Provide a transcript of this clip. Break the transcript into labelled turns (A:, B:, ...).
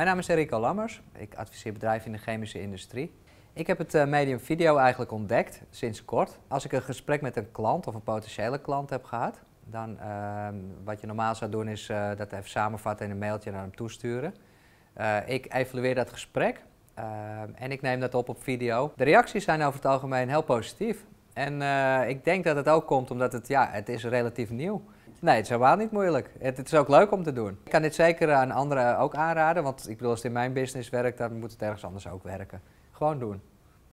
A: Mijn naam is Erico Lammers. Ik adviseer bedrijven in de chemische industrie. Ik heb het eh, medium video eigenlijk ontdekt sinds kort. Als ik een gesprek met een klant of een potentiële klant heb gehad, dan uh, wat je normaal zou doen is eh, dat even samenvatten in een mailtje naar hem toesturen. Uh, ik evalueer dat gesprek ehm, en ik neem dat op op video. De reacties zijn over het algemeen heel positief. En ik denk dat het ook komt omdat het, ja, het is relatief nieuw is. Nee, het is helemaal niet moeilijk. Het, het, is ook leuk om te doen. Ik kan dit zeker aan anderen ook aanraden, want ik bedoel, als het in mijn business werkt, dan moet het ergens anders ook werken. Gewoon doen.